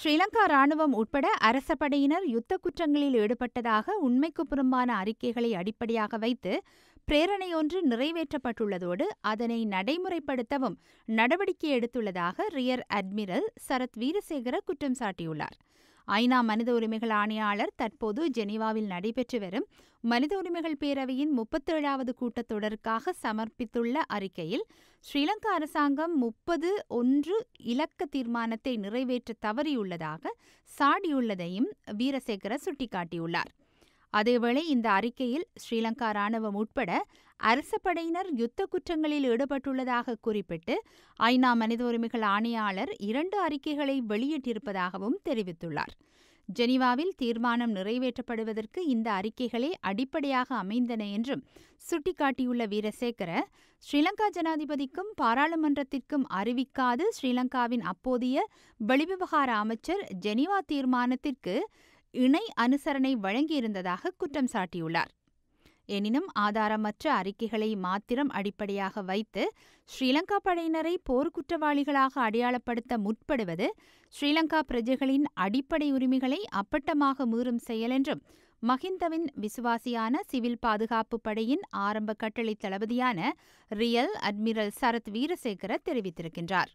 ஸ்ரீலங்கா ராணுவம் உட்பட அரச படையினர் யுத்த குற்றங்களில் ஈடுபட்டதாக உண்மைக்கு புறம்பான அறிக்கைகளை அடிப்படையாக வைத்து பிரேரணையொன்று நிறைவேற்றப்பட்டுள்ளதோடு அதனை நடைமுறைப்படுத்தவும் நடவடிக்கை எடுத்துள்ளதாக ரியர் அட்மிரல் சரத் வீரசேகர குற்றம் சாட்டியுள்ளார் ஐநா மனித உரிமைகள் ஆணையாளர் தற்போது ஜெனீவாவில் நடைபெற்று வரும் மனித உரிமைகள் பேரவையின் முப்பத்தேழாவது கூட்டத்தொடருக்காக சமர்ப்பித்துள்ள அறிக்கையில் ஸ்ரீலங்கா அரசாங்கம் முப்பது ஒன்று இலக்க தீர்மானத்தை நிறைவேற்ற தவறியுள்ளதாக சாடியுள்ளதையும் வீரசேகர சுட்டிக்காட்டியுள்ளார் அதேவேளை இந்த அறிக்கையில் ஸ்ரீலங்கா ராணுவம் உட்பட அரச படையினர் யுத்த குற்றங்களில் ஈடுபட்டுள்ளதாக குறிப்பிட்டு ஐநா மனித உரிமைகள் ஆணையாளர் இரண்டு அறிக்கைகளை வெளியிட்டிருப்பதாகவும் தெரிவித்துள்ளார் ஜெனீவாவில் தீர்மானம் நிறைவேற்றப்படுவதற்கு இந்த அறிக்கைகளே அடிப்படையாக அமைந்தன என்றும் சுட்டிக்காட்டியுள்ள வீரசேகர ஸ்ரீலங்கா ஜனாதிபதிக்கும் பாராளுமன்றத்திற்கும் அறிவிக்காது ஸ்ரீலங்காவின் அப்போதைய வெளிவிவகார அமைச்சர் ஜெனீவா தீர்மானத்திற்கு இணை அனுசரணை வழங்கியிருந்ததாக குற்றம் சாட்டியுள்ளார் எனினும் ஆதாரமற்ற அறிக்கைகளை மாத்திரம் அடிப்படையாக வைத்து ஸ்ரீலங்கா படையினரை போர்க்குற்றவாளிகளாக அடையாளப்படுத்த முற்படுவது ஸ்ரீலங்கா பிரஜைகளின் அடிப்படை உரிமைகளை அப்பட்டமாக மீறும் செயல் என்றும் மஹிந்தவின் விசுவாசியான சிவில் பாதுகாப்பு படையின் ஆரம்ப கட்டளை தளபதியான ரியல் அட்மிரல் சரத் வீரசேகர தெரிவித்திருக்கின்றார்